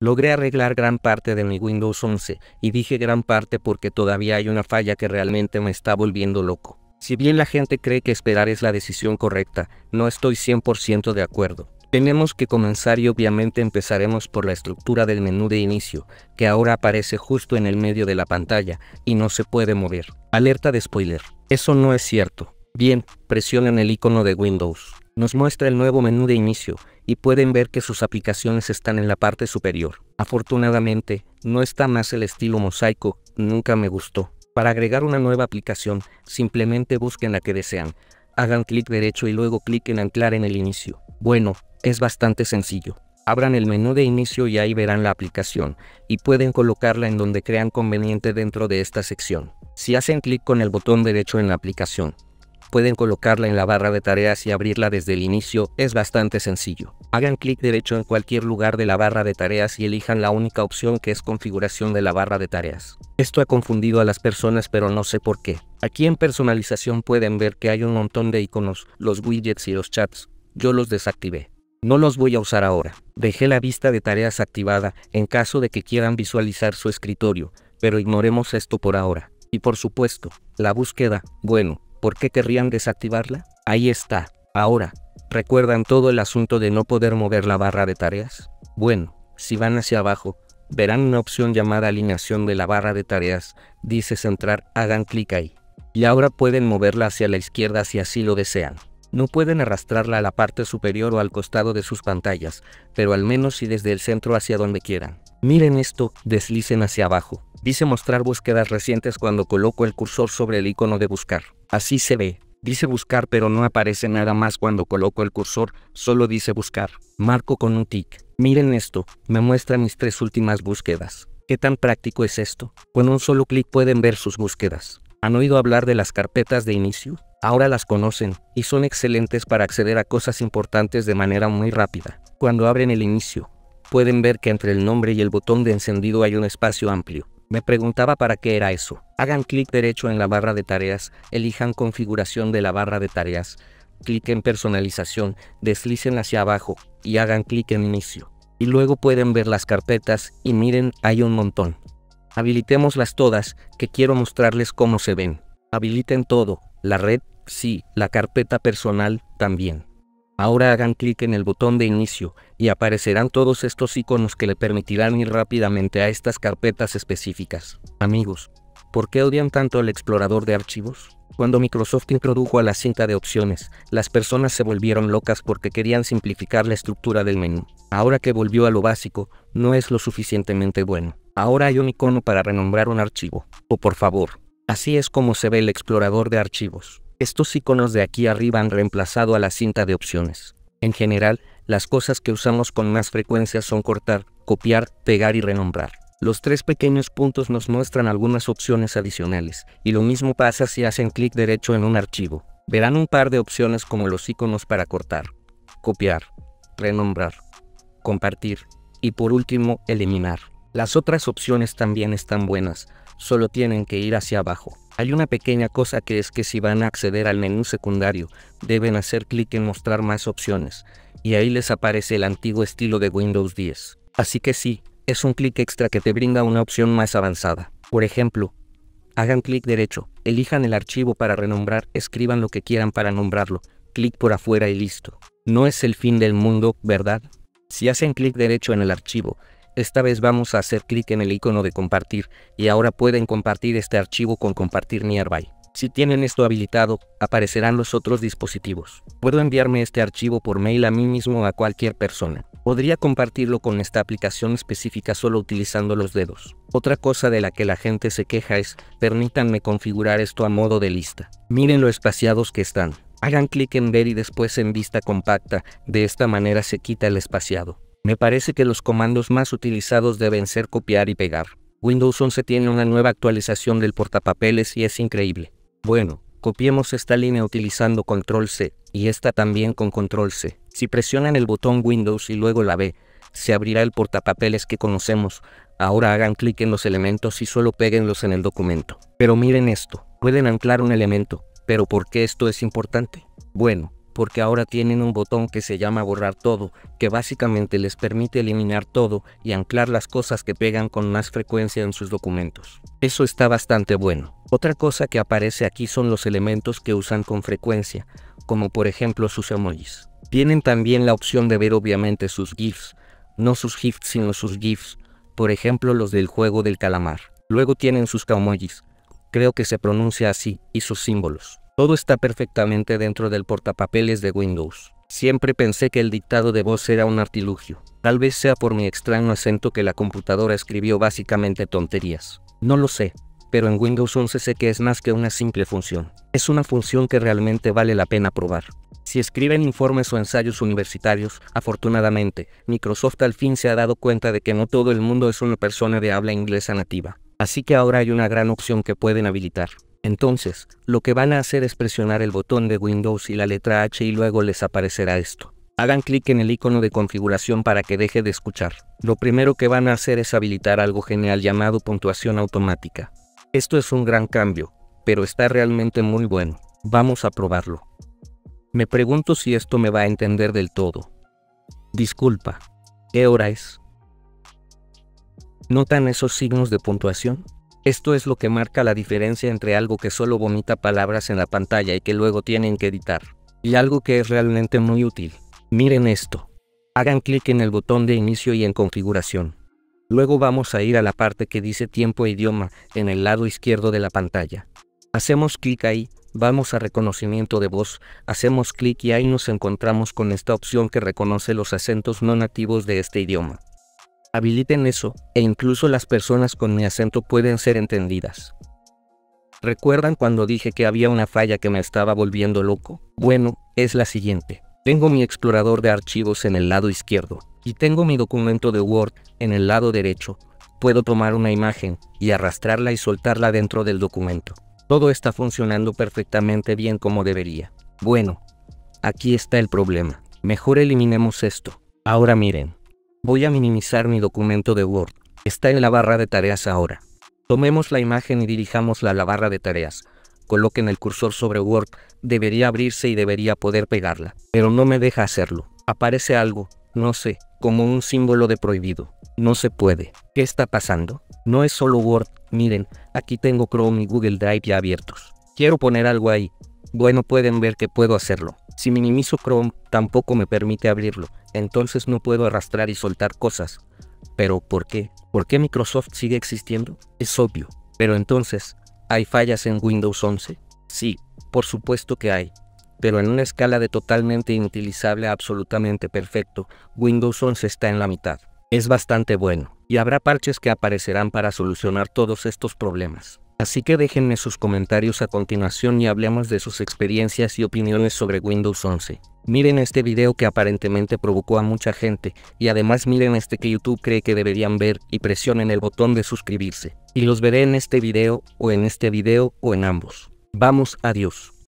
Logré arreglar gran parte de mi Windows 11, y dije gran parte porque todavía hay una falla que realmente me está volviendo loco. Si bien la gente cree que esperar es la decisión correcta, no estoy 100% de acuerdo. Tenemos que comenzar y obviamente empezaremos por la estructura del menú de inicio, que ahora aparece justo en el medio de la pantalla y no se puede mover. Alerta de spoiler. Eso no es cierto. Bien, presionen el icono de Windows. Nos muestra el nuevo menú de inicio, y pueden ver que sus aplicaciones están en la parte superior. Afortunadamente, no está más el estilo mosaico, nunca me gustó. Para agregar una nueva aplicación, simplemente busquen la que desean. Hagan clic derecho y luego clic en anclar en el inicio. Bueno, es bastante sencillo. Abran el menú de inicio y ahí verán la aplicación, y pueden colocarla en donde crean conveniente dentro de esta sección. Si hacen clic con el botón derecho en la aplicación, Pueden colocarla en la barra de tareas y abrirla desde el inicio, es bastante sencillo. Hagan clic derecho en cualquier lugar de la barra de tareas y elijan la única opción que es configuración de la barra de tareas. Esto ha confundido a las personas pero no sé por qué. Aquí en personalización pueden ver que hay un montón de iconos, los widgets y los chats. Yo los desactivé. No los voy a usar ahora. Dejé la vista de tareas activada en caso de que quieran visualizar su escritorio, pero ignoremos esto por ahora. Y por supuesto, la búsqueda, bueno, ¿Por qué querrían desactivarla? Ahí está. Ahora, ¿recuerdan todo el asunto de no poder mover la barra de tareas? Bueno, si van hacia abajo, verán una opción llamada alineación de la barra de tareas, dice centrar, hagan clic ahí. Y ahora pueden moverla hacia la izquierda si así lo desean. No pueden arrastrarla a la parte superior o al costado de sus pantallas, pero al menos si desde el centro hacia donde quieran. Miren esto, deslicen hacia abajo. Dice mostrar búsquedas recientes cuando coloco el cursor sobre el icono de buscar. Así se ve. Dice buscar pero no aparece nada más cuando coloco el cursor, solo dice buscar. Marco con un tic. Miren esto, me muestra mis tres últimas búsquedas. ¿Qué tan práctico es esto? Con un solo clic pueden ver sus búsquedas. ¿Han oído hablar de las carpetas de inicio? Ahora las conocen, y son excelentes para acceder a cosas importantes de manera muy rápida. Cuando abren el inicio, pueden ver que entre el nombre y el botón de encendido hay un espacio amplio. Me preguntaba para qué era eso. Hagan clic derecho en la barra de tareas, elijan configuración de la barra de tareas, clic en personalización, deslicen hacia abajo y hagan clic en inicio. Y luego pueden ver las carpetas y miren, hay un montón. Habilitémoslas todas, que quiero mostrarles cómo se ven. Habiliten todo, la red, sí, la carpeta personal, también. Ahora hagan clic en el botón de inicio, y aparecerán todos estos iconos que le permitirán ir rápidamente a estas carpetas específicas. Amigos, ¿por qué odian tanto el explorador de archivos? Cuando Microsoft introdujo a la cinta de opciones, las personas se volvieron locas porque querían simplificar la estructura del menú. Ahora que volvió a lo básico, no es lo suficientemente bueno. Ahora hay un icono para renombrar un archivo. O por favor, así es como se ve el explorador de archivos. Estos iconos de aquí arriba han reemplazado a la cinta de opciones. En general, las cosas que usamos con más frecuencia son cortar, copiar, pegar y renombrar. Los tres pequeños puntos nos muestran algunas opciones adicionales, y lo mismo pasa si hacen clic derecho en un archivo. Verán un par de opciones como los iconos para cortar, copiar, renombrar, compartir y por último eliminar. Las otras opciones también están buenas, solo tienen que ir hacia abajo. Hay una pequeña cosa que es que si van a acceder al menú secundario, deben hacer clic en mostrar más opciones, y ahí les aparece el antiguo estilo de Windows 10. Así que sí, es un clic extra que te brinda una opción más avanzada. Por ejemplo, hagan clic derecho, elijan el archivo para renombrar, escriban lo que quieran para nombrarlo, clic por afuera y listo. No es el fin del mundo, ¿verdad? Si hacen clic derecho en el archivo, esta vez vamos a hacer clic en el icono de compartir y ahora pueden compartir este archivo con compartir nearby. Si tienen esto habilitado, aparecerán los otros dispositivos. Puedo enviarme este archivo por mail a mí mismo o a cualquier persona. Podría compartirlo con esta aplicación específica solo utilizando los dedos. Otra cosa de la que la gente se queja es, permítanme configurar esto a modo de lista. Miren lo espaciados que están. Hagan clic en ver y después en vista compacta, de esta manera se quita el espaciado. Me parece que los comandos más utilizados deben ser copiar y pegar. Windows 11 tiene una nueva actualización del portapapeles y es increíble. Bueno, copiemos esta línea utilizando control C, y esta también con control C. Si presionan el botón Windows y luego la B, se abrirá el portapapeles que conocemos. Ahora hagan clic en los elementos y solo péguenlos en el documento. Pero miren esto, pueden anclar un elemento, pero ¿por qué esto es importante? Bueno, porque ahora tienen un botón que se llama borrar todo, que básicamente les permite eliminar todo y anclar las cosas que pegan con más frecuencia en sus documentos. Eso está bastante bueno. Otra cosa que aparece aquí son los elementos que usan con frecuencia, como por ejemplo sus emojis. Tienen también la opción de ver obviamente sus GIFs, no sus GIFs sino sus GIFs, por ejemplo los del juego del calamar. Luego tienen sus Kaomojis, creo que se pronuncia así, y sus símbolos. Todo está perfectamente dentro del portapapeles de Windows. Siempre pensé que el dictado de voz era un artilugio. Tal vez sea por mi extraño acento que la computadora escribió básicamente tonterías. No lo sé, pero en Windows 11 sé que es más que una simple función. Es una función que realmente vale la pena probar. Si escriben informes o ensayos universitarios, afortunadamente, Microsoft al fin se ha dado cuenta de que no todo el mundo es una persona de habla inglesa nativa. Así que ahora hay una gran opción que pueden habilitar. Entonces, lo que van a hacer es presionar el botón de Windows y la letra H y luego les aparecerá esto. Hagan clic en el icono de configuración para que deje de escuchar. Lo primero que van a hacer es habilitar algo genial llamado puntuación automática. Esto es un gran cambio, pero está realmente muy bueno. Vamos a probarlo. Me pregunto si esto me va a entender del todo. Disculpa, ¿qué hora es? ¿Notan esos signos de puntuación? Esto es lo que marca la diferencia entre algo que solo vomita palabras en la pantalla y que luego tienen que editar, y algo que es realmente muy útil. Miren esto. Hagan clic en el botón de inicio y en configuración. Luego vamos a ir a la parte que dice tiempo e idioma, en el lado izquierdo de la pantalla. Hacemos clic ahí, vamos a reconocimiento de voz, hacemos clic y ahí nos encontramos con esta opción que reconoce los acentos no nativos de este idioma. Habiliten eso, e incluso las personas con mi acento pueden ser entendidas. ¿Recuerdan cuando dije que había una falla que me estaba volviendo loco? Bueno, es la siguiente. Tengo mi explorador de archivos en el lado izquierdo, y tengo mi documento de Word en el lado derecho. Puedo tomar una imagen, y arrastrarla y soltarla dentro del documento. Todo está funcionando perfectamente bien como debería. Bueno, aquí está el problema. Mejor eliminemos esto. Ahora miren. Voy a minimizar mi documento de Word. Está en la barra de tareas ahora. Tomemos la imagen y dirijámosla a la barra de tareas. Coloquen el cursor sobre Word, debería abrirse y debería poder pegarla, pero no me deja hacerlo. Aparece algo, no sé, como un símbolo de prohibido. No se puede. ¿Qué está pasando? No es solo Word, miren, aquí tengo Chrome y Google Drive ya abiertos. Quiero poner algo ahí. Bueno, pueden ver que puedo hacerlo. Si minimizo Chrome, tampoco me permite abrirlo, entonces no puedo arrastrar y soltar cosas. Pero ¿por qué? ¿Por qué Microsoft sigue existiendo? Es obvio. Pero entonces, ¿hay fallas en Windows 11? Sí, por supuesto que hay. Pero en una escala de totalmente inutilizable a absolutamente perfecto, Windows 11 está en la mitad. Es bastante bueno, y habrá parches que aparecerán para solucionar todos estos problemas. Así que déjenme sus comentarios a continuación y hablemos de sus experiencias y opiniones sobre Windows 11. Miren este video que aparentemente provocó a mucha gente, y además miren este que YouTube cree que deberían ver y presionen el botón de suscribirse. Y los veré en este video, o en este video, o en ambos. Vamos, adiós.